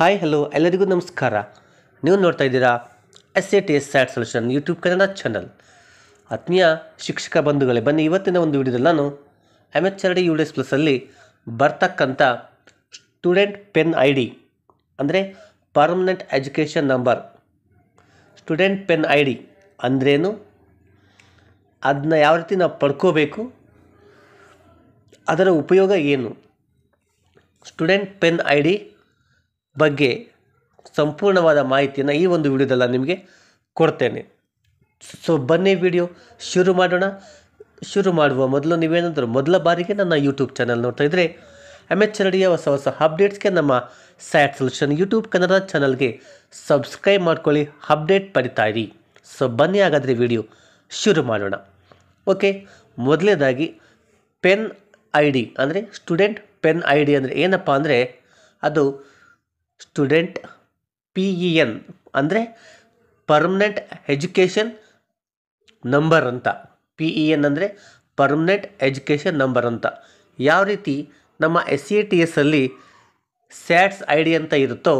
hi hello ಎಲ್ಲರಿಗೂ ನಮಸ್ಕಾರ ನೀವು ನೋಡ್ತಾ ಇದ್ದೀರಾ S A T S sat solution YouTube Kannada channel ಆತ್ಮೀಯ ಶಿಕ್ಷಕ ಬಂಧುಗಳೇ ಬನ್ನಿ ಇವತ್ತಿನ ಒಂದು ವಿಡಿಯೋದಲ್ಲಿ ನಾನು M H R D U D S ಪ್ಲಸ್ಸಲ್ಲಿ ಬರ್ತಕ್ಕಂಥ ಸ್ಟೂಡೆಂಟ್ ಪೆನ್ ಐ ಡಿ ಅಂದರೆ permanent education number student PEN I D ಅಂದ್ರೇನು ಅದನ್ನ ಯಾವ ರೀತಿ ನಾವು ಪಡ್ಕೋಬೇಕು ಅದರ ಉಪಯೋಗ ಏನು ಸ್ಟೂಡೆಂಟ್ ಪೆನ್ ಐ ಡಿ ಬಗ್ಗೆ ಸಂಪೂರ್ಣವಾದ ಮಾಹಿತಿಯನ್ನು ಈ ಒಂದು ವಿಡಿಯೋದಲ್ಲ ನಿಮಗೆ ಕೊಡ್ತೇನೆ ಸೊ ಬನ್ನಿ ವಿಡಿಯೋ ಶುರು ಮಾಡೋಣ ಶುರು ಮಾಡುವ ಮೊದಲು ನೀವೇನಂದ್ರೆ ಮೊದಲ ಬಾರಿಗೆ ನನ್ನ ಯೂಟ್ಯೂಬ್ ಚಾನಲ್ ನೋಡ್ತಾ ಇದ್ದರೆ ಎಮ್ ಎಚ್ ರೆಡಿಯ ಹೊಸ ಹೊಸ ಅಪ್ಡೇಟ್ಸ್ಗೆ ನಮ್ಮ ಸ್ಯಾಟ್ ಸೊಲ್ಯೂಷನ್ ಯೂಟ್ಯೂಬ್ ಕನ್ನಡ ಚಾನಲ್ಗೆ ಸಬ್ಸ್ಕ್ರೈಬ್ ಮಾಡ್ಕೊಳ್ಳಿ ಅಪ್ಡೇಟ್ ಪಡಿತಾ ಇರಿ ಸೊ ಬನ್ನಿ ಹಾಗಾದರೆ ವಿಡಿಯೋ ಶುರು ಮಾಡೋಣ ಓಕೆ ಮೊದಲನೇದಾಗಿ ಪೆನ್ ಐ ಡಿ ಅಂದರೆ ಸ್ಟೂಡೆಂಟ್ ಪೆನ್ ಐ ಡಿ ಅಂದರೆ ಏನಪ್ಪ ಅಂದರೆ ಅದು ಸ್ಟೂಡೆಂಟ್ ಪಿ ಇ ಎನ್ ಅಂದರೆ ಪರ್ಮನೆಂಟ್ ಎಜುಕೇಷನ್ ನಂಬರ್ ಅಂತ ಪಿ ಇ ಎನ್ ಅಂದರೆ ಪರ್ಮನೆಂಟ್ ಎಜುಕೇಷನ್ ನಂಬರ್ ಅಂತ ಯಾವ ರೀತಿ ನಮ್ಮ ಎಸ್ ಸಿ ಟಿ ಎಸ್ ಅಲ್ಲಿ ಸ್ಯಾಟ್ಸ್ ಐ ಡಿ ಅಂತ ಇರುತ್ತೋ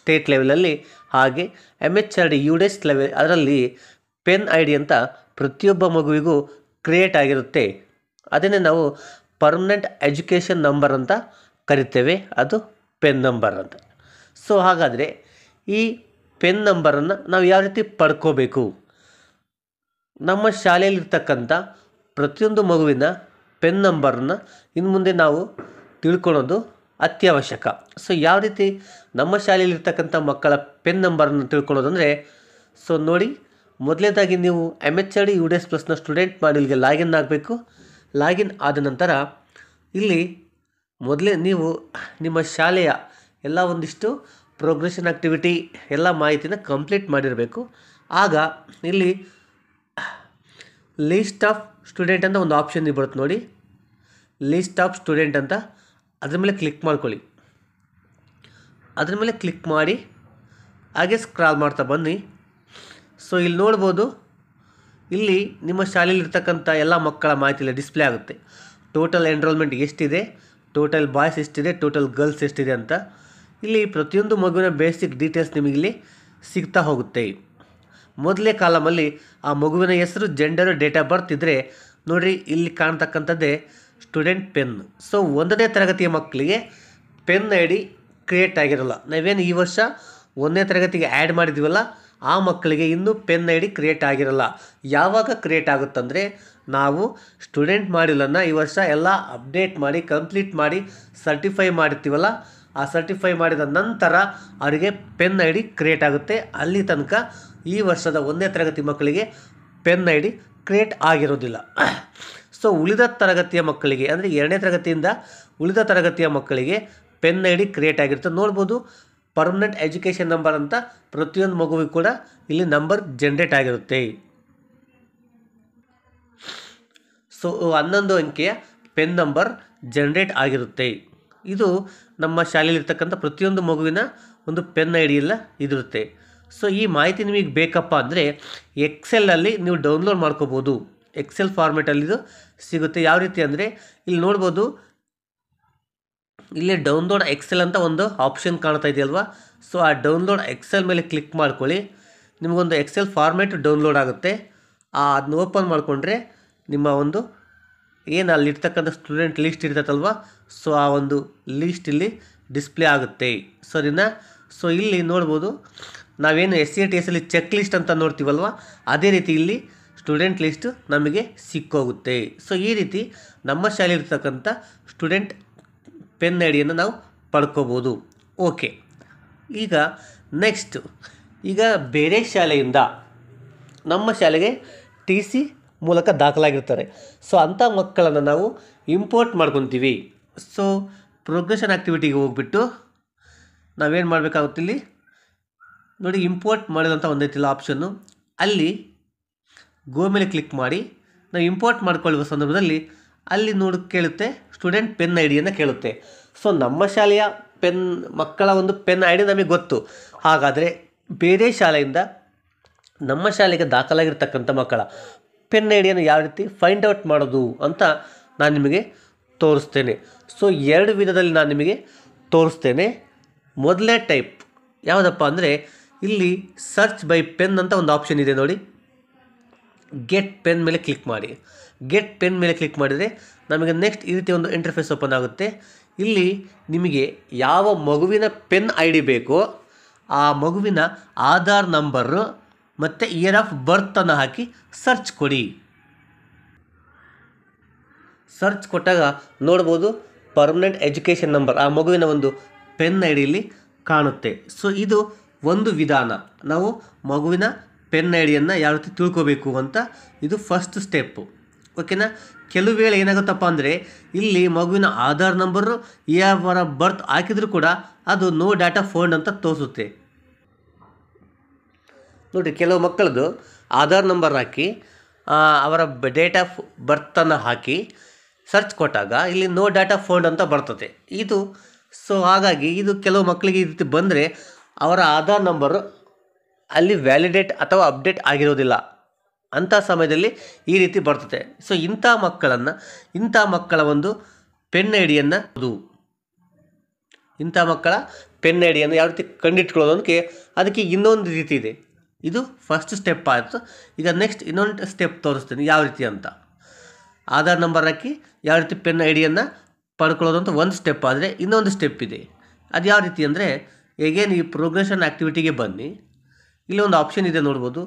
ಸ್ಟೇಟ್ ಲೆವೆಲಲ್ಲಿ ಹಾಗೆ M H R D U D S level ಅದರಲ್ಲಿ ಪೆನ್ ಐ ಡಿ ಅಂತ ಪ್ರತಿಯೊಬ್ಬ ಮಗುವಿಗೂ ಕ್ರಿಯೇಟ್ ಆಗಿರುತ್ತೆ ಅದನ್ನೇ ನಾವು ಪರ್ಮನೆಂಟ್ ಎಜುಕೇಷನ್ ನಂಬರ್ ಅಂತ ಕರಿತೇವೆ ಅದು ಪೆನ್ ನಂಬರ್ ಅಂತ ಸೊ ಹಾಗಾದರೆ ಈ ಪೆನ್ ನಂಬರನ್ನು ನಾವು ಯಾವ ರೀತಿ ಪಡ್ಕೋಬೇಕು ನಮ್ಮ ಶಾಲೆಯಲ್ಲಿರ್ತಕ್ಕಂಥ ಪ್ರತಿಯೊಂದು ಮಗುವಿನ ಪೆನ್ ನಂಬರನ್ನು ಇನ್ನು ಮುಂದೆ ನಾವು ತಿಳ್ಕೊಳೋದು ಅತ್ಯವಶ್ಯಕ ಸೊ ಯಾವ ರೀತಿ ನಮ್ಮ ಶಾಲೆಯಲ್ಲಿರ್ತಕ್ಕಂಥ ಮಕ್ಕಳ ಪೆನ್ ನಂಬರನ್ನು ತಿಳ್ಕೊಳ್ಳೋದಂದರೆ ಸೊ ನೋಡಿ ಮೊದಲನೇದಾಗಿ ನೀವು M H R D U D S ಪ್ಲಸ್ನ ಸ್ಟೂಡೆಂಟ್ ಮಾಡಿಲ್ಗೆ ಲಾಗಿನ್ ಆಗಬೇಕು ಲಾಗಿನ್ ಆದ ನಂತರ ಇಲ್ಲಿ ಮೊದಲೇ ನೀವು ನಿಮ್ಮ ಶಾಲೆಯ ಎಲ್ಲ ಒಂದಿಷ್ಟು ಪ್ರೋಗ್ರೆಷನ್ ಆ್ಯಕ್ಟಿವಿಟಿ ಎಲ್ಲ ಮಾಹಿತಿನ ಕಂಪ್ಲೀಟ್ ಮಾಡಿರಬೇಕು ಆಗ ಇಲ್ಲಿ ಲೀಸ್ಟ್ ಆಫ್ ಸ್ಟೂಡೆಂಟ್ ಅಂತ ಒಂದು ಆಪ್ಷನ್ ಬರುತ್ತೆ ನೋಡಿ ಲೀಸ್ಟ್ ಆಫ್ ಸ್ಟೂಡೆಂಟ್ ಅಂತ ಅದ್ರ ಮೇಲೆ ಕ್ಲಿಕ್ ಮಾಡ್ಕೊಳ್ಳಿ ಅದ್ರ ಮೇಲೆ ಕ್ಲಿಕ್ ಮಾಡಿ ಹಾಗೆ ಸ್ಕ್ರಾಲ್ ಮಾಡ್ತಾ ಬನ್ನಿ ಸೊ ಇಲ್ಲಿ ನೋಡ್ಬೋದು ಇಲ್ಲಿ ನಿಮ್ಮ ಶಾಲೆಯಲ್ಲಿರ್ತಕ್ಕಂಥ ಎಲ್ಲ ಮಕ್ಕಳ ಮಾಹಿತಿ ಡಿಸ್ಪ್ಲೇ ಆಗುತ್ತೆ ಟೋಟಲ್ ಎನ್ರೋಲ್ಮೆಂಟ್ ಎಷ್ಟಿದೆ ಟೋಟಲ್ ಬಾಯ್ಸ್ ಎಷ್ಟಿದೆ ಟೋಟಲ್ ಗರ್ಲ್ಸ್ ಎಷ್ಟಿದೆ ಅಂತ ಇಲ್ಲಿ ಪ್ರತಿಯೊಂದು ಮಗುವಿನ ಬೇಸಿಕ್ ಡೀಟೇಲ್ಸ್ ನಿಮಗಿಲ್ಲಿ ಸಿಗ್ತಾ ಹೋಗುತ್ತೆ ಮೊದಲೇ ಕಾಲಮಲ್ಲಿ ಆ ಮಗುವಿನ ಹೆಸರು ಜೆಂಡರು ಡೇಟ್ ಆಫ್ ಬರ್ತ್ ಇದ್ದರೆ ನೋಡಿರಿ ಇಲ್ಲಿ ಕಾಣ್ತಕ್ಕಂಥದ್ದೇ ಸ್ಟೂಡೆಂಟ್ ಪೆನ್ ಸೊ ಒಂದನೇ ತರಗತಿಯ ಮಕ್ಕಳಿಗೆ ಪೆನ್ ಐ ಡಿ ಕ್ರಿಯೇಟ್ ಆಗಿರೋಲ್ಲ ನಾವೇನು ಈ ವರ್ಷ ಒಂದನೇ ತರಗತಿಗೆ ಆ್ಯಡ್ ಮಾಡಿದ್ದೀವಲ್ಲ ಆ ಮಕ್ಕಳಿಗೆ ಇನ್ನೂ ಪೆನ್ ಐ ಡಿ ಕ್ರಿಯೇಟ್ ಆಗಿರಲ್ಲ ಯಾವಾಗ ಕ್ರಿಯೇಟ್ ಆಗುತ್ತಂದರೆ ನಾವು ಸ್ಟೂಡೆಂಟ್ ಮಾಡ್ಯೂಲನ್ನು ಈ ವರ್ಷ ಎಲ್ಲ ಅಪ್ಡೇಟ್ ಮಾಡಿ ಕಂಪ್ಲೀಟ್ ಮಾಡಿ ಸರ್ಟಿಫೈ ಮಾಡಿರ್ತೀವಲ್ಲ ಆ ಸರ್ಟಿಫೈ ಮಾಡಿದ ನಂತರ ಅವರಿಗೆ ಪೆನ್ ಐ ಡಿ ಕ್ರಿಯೇಟ್ ಆಗುತ್ತೆ ಅಲ್ಲಿ ತನಕ ಈ ವರ್ಷದ ಒಂದನೇ ತರಗತಿ ಮಕ್ಕಳಿಗೆ ಪೆನ್ ಐ ಡಿ ಕ್ರಿಯೇಟ್ ಆಗಿರೋದಿಲ್ಲ ಸೊ ಉಳಿದ ತರಗತಿಯ ಮಕ್ಕಳಿಗೆ ಅಂದರೆ ಎರಡನೇ ತರಗತಿಯಿಂದ ಉಳಿದ ತರಗತಿಯ ಮಕ್ಕಳಿಗೆ ಪೆನ್ ಐ ಡಿ ಕ್ರಿಯೇಟ್ ಆಗಿರುತ್ತೆ ನೋಡ್ಬೋದು ಪರ್ಮನೆಂಟ್ ಎಜುಕೇಷನ್ ನಂಬರ್ ಅಂತ ಪ್ರತಿಯೊಂದು ಮಗುವಿಗೆ ಕೂಡ ಇಲ್ಲಿ ನಂಬರ್ ಜನ್ರೇಟ್ ಆಗಿರುತ್ತೆ ಸೊ ಹನ್ನೊಂದು ಅಂಕೆಯ ಪೆನ್ ನಂಬರ್ ಜನ್ರೇಟ್ ಆಗಿರುತ್ತೆ ಇದು ನಮ್ಮ ಶಾಲೆಯಲ್ಲಿರ್ತಕ್ಕಂಥ ಪ್ರತಿಯೊಂದು ಮಗುವಿನ ಒಂದು ಪೆನ್ ಐ ಡಿಯೆಲ್ಲ ಇದಿರುತ್ತೆ ಸೊ ಈ ಮಾಹಿತಿ ನಿಮಗೆ ಬೇಕಪ್ಪ ಅಂದರೆ ಎಕ್ಸೆಲಲ್ಲಿ ನೀವು ಡೌನ್ಲೋಡ್ ಮಾಡ್ಕೋಬೋದು ಎಕ್ಸೆಲ್ ಫಾರ್ಮೇಟಲ್ಲಿ ಇದು ಸಿಗುತ್ತೆ ಯಾವ ರೀತಿ ಅಂದರೆ ಇಲ್ಲಿ ನೋಡ್ಬೋದು ಇಲ್ಲಿ ಡೌನ್ಲೋಡ್ ಎಕ್ಸೆಲ್ ಅಂತ ಒಂದು ಆಪ್ಷನ್ ಕಾಣ್ತಾ ಇದೆಯಲ್ವಾ ಸೊ ಆ ಡೌನ್ಲೋಡ್ ಎಕ್ಸೆಲ್ ಮೇಲೆ ಕ್ಲಿಕ್ ಮಾಡ್ಕೊಳ್ಳಿ ನಿಮಗೊಂದು ಎಕ್ಸೆಲ್ ಫಾರ್ಮೆಟ್ ಡೌನ್ಲೋಡ್ ಆಗುತ್ತೆ ಆ ಅದನ್ನ ಓಪನ್ ಮಾಡಿಕೊಂಡ್ರೆ ನಿಮ್ಮ ಒಂದು ಏನು ಅಲ್ಲಿರ್ತಕ್ಕಂಥ ಸ್ಟೂಡೆಂಟ್ ಲಿಸ್ಟ್ ಇರ್ತದಲ್ವ ಸೊ ಆ ಒಂದು ಲೀಸ್ಟ್ ಇಲ್ಲಿ ಡಿಸ್ಪ್ಲೇ ಆಗುತ್ತೆ ಸರಿನಾ ಸೊ ಇಲ್ಲಿ ನೋಡ್ಬೋದು ನಾವೇನು ಎಸ್ ಸಿ ಟಿ ಎಸ್ ಅಲ್ಲಿ ಚೆಕ್ ಲಿಸ್ಟ್ ಅಂತ ನೋಡ್ತೀವಲ್ವ ಅದೇ ರೀತಿ ಇಲ್ಲಿ ಸ್ಟೂಡೆಂಟ್ ಲಿಸ್ಟ್ ನಮಗೆ ಸಿಕ್ಕೋಗುತ್ತೆ ಸೊ ಈ ರೀತಿ ನಮ್ಮ ಶಾಲೆ ಇರ್ತಕ್ಕಂಥ ಸ್ಟೂಡೆಂಟ್ ಪೆನ್ ಐ ಡಿಯನ್ನು ನಾವು ಪಡ್ಕೋಬೋದು ಓಕೆ ಈಗ ನೆಕ್ಸ್ಟ್ ಈಗ ಬೇರೆ ಶಾಲೆಯಿಂದ ನಮ್ಮ ಶಾಲೆಗೆ ಟಿ ಸಿ ಮೂಲಕ ದಾಖಲಾಗಿರ್ತಾರೆ ಸೊ ಅಂಥ ಮಕ್ಕಳನ್ನು ನಾವು ಇಂಪೋರ್ಟ್ ಮಾಡ್ಕೊತೀವಿ ಸೊ ಪ್ರೊಗ್ರೆಷನ್ ಆ್ಯಕ್ಟಿವಿಟಿಗೆ ಹೋಗ್ಬಿಟ್ಟು ನಾವೇನು ಮಾಡಬೇಕಾಗುತ್ತೆ ಇಲ್ಲಿ ನೋಡಿ ಇಂಪೋರ್ಟ್ ಮಾಡಿದಂಥ ಒಂದೈತಿಲ್ಲ ಆಪ್ಷನ್ನು ಅಲ್ಲಿ ಗೋ ಮೇಲೆ ಕ್ಲಿಕ್ ಮಾಡಿ ನಾವು ಇಂಪೋರ್ಟ್ ಮಾಡ್ಕೊಳ್ಳುವ ಸಂದರ್ಭದಲ್ಲಿ ಅಲ್ಲಿ ನೋಡಿ ಕೇಳುತ್ತೆ ಸ್ಟೂಡೆಂಟ್ ಪೆನ್ ಐ ಡಿಯನ್ನು ಕೇಳುತ್ತೆ ಸೊ ನಮ್ಮ ಶಾಲೆಯ ಪೆನ್ ಮಕ್ಕಳ ಒಂದು ಪೆನ್ ಐ ಡಿ ನಮಗೆ ಗೊತ್ತು ಹಾಗಾದರೆ ಬೇರೆ ಶಾಲೆಯಿಂದ ನಮ್ಮ ಶಾಲೆಗೆ ದಾಖಲಾಗಿರ್ತಕ್ಕಂಥ ಮಕ್ಕಳ ಪೆನ್ ಐ ಡಿಯನ್ನು ಯಾವ ರೀತಿ ಫೈಂಡ್ ಔಟ್ ಮಾಡೋದು ಅಂತ ನಾನು ನಿಮಗೆ ತೋರಿಸ್ತೇನೆ ಸೊ ಎರಡು ವಿಧದಲ್ಲಿ ನಾನು ನಿಮಗೆ ತೋರಿಸ್ತೇನೆ ಮೊದಲನೇ ಟೈಪ್ ಯಾವುದಪ್ಪ ಅಂದರೆ ಇಲ್ಲಿ ಸರ್ಚ್ ಬೈ ಪೆನ್ ಅಂತ ಒಂದು ಆಪ್ಷನ್ ಇದೆ ನೋಡಿ ಗೆಟ್ ಪೆನ್ ಮೇಲೆ ಕ್ಲಿಕ್ ಮಾಡಿ ಗೆಟ್ ಪೆನ್ ಮೇಲೆ ಕ್ಲಿಕ್ ಮಾಡಿದರೆ ನಮಗೆ ನೆಕ್ಸ್ಟ್ ಈ ರೀತಿ ಒಂದು ಇಂಟರ್ಫೇಸ್ ಓಪನ್ ಆಗುತ್ತೆ ಇಲ್ಲಿ ನಿಮಗೆ ಯಾವ ಮಗುವಿನ ಪೆನ್ ಐ ಡಿ ಬೇಕೋ ಆ ಮಗುವಿನ ಆಧಾರ್ ನಂಬರು ಮತ್ತು ಇಯರ್ ಆಫ್ ಬರ್ತನ್ನು ಹಾಕಿ ಸರ್ಚ್ ಕೊಡಿ ಸರ್ಚ್ ಕೊಟ್ಟಾಗ ನೋಡ್ಬೋದು ಪರ್ಮನೆಂಟ್ ಎಜುಕೇಷನ್ ನಂಬರ್ ಆ ಮಗುವಿನ ಒಂದು ಪೆನ್ ಐ ಡಿಯಲ್ಲಿ ಕಾಣುತ್ತೆ ಸೊ ಇದು ಒಂದು ವಿಧಾನ ನಾವು ಮಗುವಿನ ಪೆನ್ ಐ ಡಿಯನ್ನು ಯಾವ ರೀತಿ ತಿಳ್ಕೋಬೇಕು ಅಂತ ಇದು ಫಸ್ಟ್ ಸ್ಟೆಪ್ಪು ಓಕೆನಾ ಕೆಲವು ವೇಳೆ ಏನಾಗುತ್ತಪ್ಪ ಅಂದರೆ ಇಲ್ಲಿ ಮಗುವಿನ ಆಧಾರ್ ನಂಬರು ಈ ಅವರ ಬರ್ತ್ ಹಾಕಿದ್ರು ಕೂಡ ಅದು ನೋ ಡಾಟಾ ಫೋನ್ ಅಂತ ತೋರಿಸುತ್ತೆ ನೋಡಿ ಕೆಲವು ಮಕ್ಕಳದು ಆಧಾರ್ ನಂಬರ್ ಹಾಕಿ ಅವರ ಡೇಟ್ ಆಫ್ ಬರ್ತನ್ನು ಹಾಕಿ ಸರ್ಚ್ ಕೊಟ್ಟಾಗ ಇಲ್ಲಿ ನೋ ಡಾಟಾ ಫೋಲ್ಡ್ ಅಂತ ಬರ್ತದೆ ಇದು ಸೊ ಹಾಗಾಗಿ ಇದು ಕೆಲವು ಮಕ್ಕಳಿಗೆ ಈ ರೀತಿ ಬಂದರೆ ಅವರ ಆಧಾರ್ ನಂಬರು ಅಲ್ಲಿ ವ್ಯಾಲಿಡೇಟ್ ಅಥವಾ ಅಪ್ಡೇಟ್ ಆಗಿರೋದಿಲ್ಲ ಅಂಥ ಸಮಯದಲ್ಲಿ ಈ ರೀತಿ ಬರ್ತದೆ ಸೊ ಇಂಥ ಮಕ್ಕಳನ್ನು ಇಂಥ ಮಕ್ಕಳ ಒಂದು ಪೆನ್ ಐಡಿಯನ್ನು ಅದು ಇಂಥ ಮಕ್ಕಳ ಪೆನ್ ಐಡಿಯನ್ನು ಯಾವ ರೀತಿ ಕಂಡಿಟ್ಕೊಳ್ಳೋದಕ್ಕೆ ಅದಕ್ಕೆ ಇನ್ನೊಂದು ರೀತಿ ಇದೆ ಇದು ಫಸ್ಟ್ ಸ್ಟೆಪ್ ಆಯಿತು ಈಗ ನೆಕ್ಸ್ಟ್ ಇನ್ನೊಂದು ಸ್ಟೆಪ್ ತೋರಿಸ್ತೀನಿ ಯಾವ ರೀತಿ ಅಂತ ಆಧಾರ್ ನಂಬರ್ ಹಾಕಿ ಯಾವ ರೀತಿ ಪೆನ್ ಐಡಿಯನ್ನು ಪಡ್ಕೊಳ್ಳೋದು ಅಂತ ಒಂದು ಸ್ಟೆಪ್ ಆದರೆ ಇನ್ನೊಂದು ಸ್ಟೆಪ್ ಇದೆ ಅದು ಯಾವ ರೀತಿ ಅಂದರೆ ಎಗೇನ್ ಈ ಪ್ರೋಗ್ರೆಷನ್ ಆ್ಯಕ್ಟಿವಿಟಿಗೆ ಬನ್ನಿ ಇಲ್ಲಿ ಒಂದು ಆಪ್ಷನ್ ಇದೆ ನೋಡ್ಬೋದು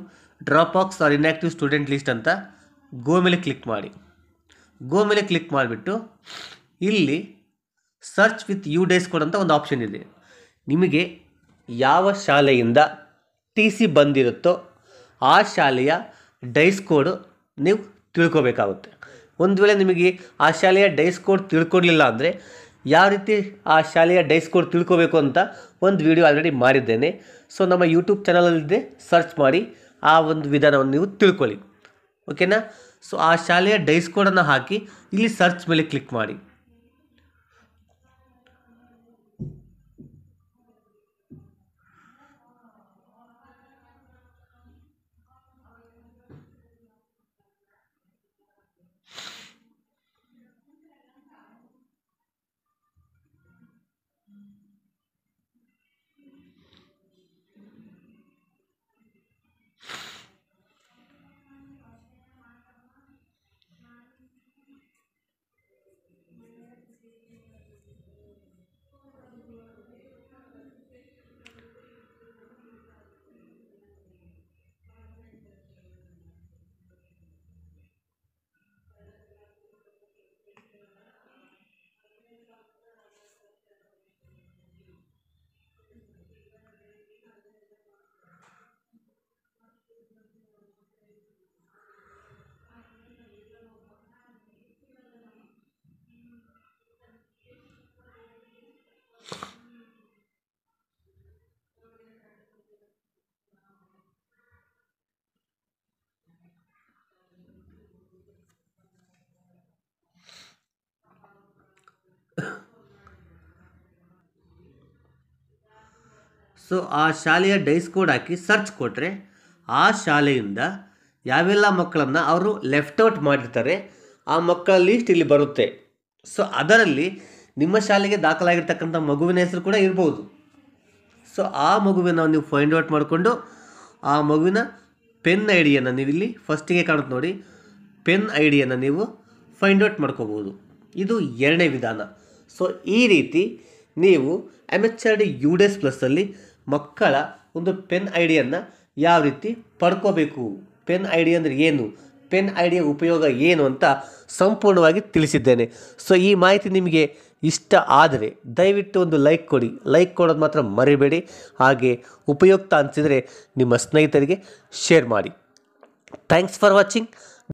drop box or inactive student list ಅಂತ ಗೋ ಮೇಲೆ ಕ್ಲಿಕ್ ಮಾಡಿ ಗೋ ಮೇಲೆ ಕ್ಲಿಕ್ ಮಾಡಿಬಿಟ್ಟು ಇಲ್ಲಿ search with U DISE code ಅಂತ ಒಂದು ಆಪ್ಷನ್ ಇದೆ ನಿಮಗೆ ಯಾವ ಶಾಲೆಯಿಂದ ಟಿ ಸಿ ಬಂದಿರುತ್ತೋ ಆ ಶಾಲೆಯ ಡೈಸ್ ಕೋಡು ನೀವು ತಿಳ್ಕೋಬೇಕಾಗುತ್ತೆ ಒಂದು ವೇಳೆ ನಿಮಗೆ ಆ ಶಾಲೆಯ ಡೈಸ್ ಕೋಡ್ ತಿಳ್ಕೊಡ್ಲಿಲ್ಲ ಅಂದರೆ ಯಾವ ರೀತಿ ಆ ಶಾಲೆಯ ಡೈಸ್ ಕೋಡ್ ತಿಳ್ಕೋಬೇಕು ಅಂತ ಒಂದು ವಿಡಿಯೋ ಆಲ್ರೆಡಿ ಮಾಡಿದ್ದೇನೆ ಸೊ ನಮ್ಮ ಯೂಟ್ಯೂಬ್ ಚಾನಲಲ್ಲಿದ್ದೆ ಸರ್ಚ್ ಮಾಡಿ ಆ ಒಂದು ವಿಧಾನವನ್ನು ನೀವು ತಿಳ್ಕೊಳ್ಳಿ ಓಕೆನಾ ಸೊ ಆ ಶಾಲೆಯ ಡೈಸ್ ಕೋಡನ್ನು ಹಾಕಿ ಇಲ್ಲಿ ಸರ್ಚ್ ಮೇಲೆ ಕ್ಲಿಕ್ ಮಾಡಿ ಸೊ ಆ ಶಾಲೆಯ ಡೈಸ್ ಕೋಡ್ ಹಾಕಿ ಸರ್ಚ್ ಕೊಟ್ಟರೆ ಆ ಶಾಲೆಯಿಂದ ಯಾವೆಲ್ಲ ಮಕ್ಕಳನ್ನು ಅವರು ಲೆಫ್ಟ್ ಔಟ್ ಮಾಡಿರ್ತಾರೆ ಆ ಮಕ್ಕಳ ಲೀಸ್ಟ್ ಇಲ್ಲಿ ಬರುತ್ತೆ ಸೊ ಅದರಲ್ಲಿ ನಿಮ್ಮ ಶಾಲೆಗೆ ದಾಖಲಾಗಿರ್ತಕ್ಕಂಥ ಮಗುವಿನ ಹೆಸರು ಕೂಡ ಇರ್ಬೋದು ಸೊ ಆ ಮಗುವಿನ ನೀವು ಫೈಂಡ್ ಔಟ್ ಮಾಡಿಕೊಂಡು ಆ ಮಗುವಿನ ಪೆನ್ ಐ ಡಿಯನ್ನು ನೀವು ಇಲ್ಲಿ ಫಸ್ಟಿಗೆ ಕಾಣುತ್ತೆ ನೋಡಿ ಪೆನ್ ಐ ಡಿಯನ್ನು ನೀವು ಫೈಂಡ್ ಔಟ್ ಮಾಡ್ಕೋಬೋದು ಇದು ಎರಡನೇ ವಿಧಾನ ಸೊ ಈ ರೀತಿ ನೀವು M H R D U D S ಪ್ಲಸ್ಸಲ್ಲಿ ಮಕ್ಕಳ ಒಂದು ಪೆನ್ ಡಿಯನ್ನು ಯಾವ ರೀತಿ ಪಡ್ಕೋಬೇಕು ಪೆನ್ ಐ ಡಿ ಅಂದರೆ ಏನು ಪೆನ್ ಐ ಡಿಯ ಉಪಯೋಗ ಏನು ಅಂತ ಸಂಪೂರ್ಣವಾಗಿ ತಿಳಿಸಿದ್ದೇನೆ ಸೊ ಈ ಮಾಹಿತಿ ನಿಮಗೆ ಇಷ್ಟ ಆದರೆ ದಯವಿಟ್ಟು ಒಂದು ಲೈಕ್ ಕೊಡಿ ಲೈಕ್ ಕೊಡೋದು ಮಾತ್ರ ಮರಿಬೇಡಿ ಹಾಗೆ ಉಪಯುಕ್ತ ಅನಿಸಿದರೆ ನಿಮ್ಮ ಸ್ನೇಹಿತರಿಗೆ ಶೇರ್ ಮಾಡಿ ಥ್ಯಾಂಕ್ಸ್ ಫಾರ್ ವಾಚಿಂಗ್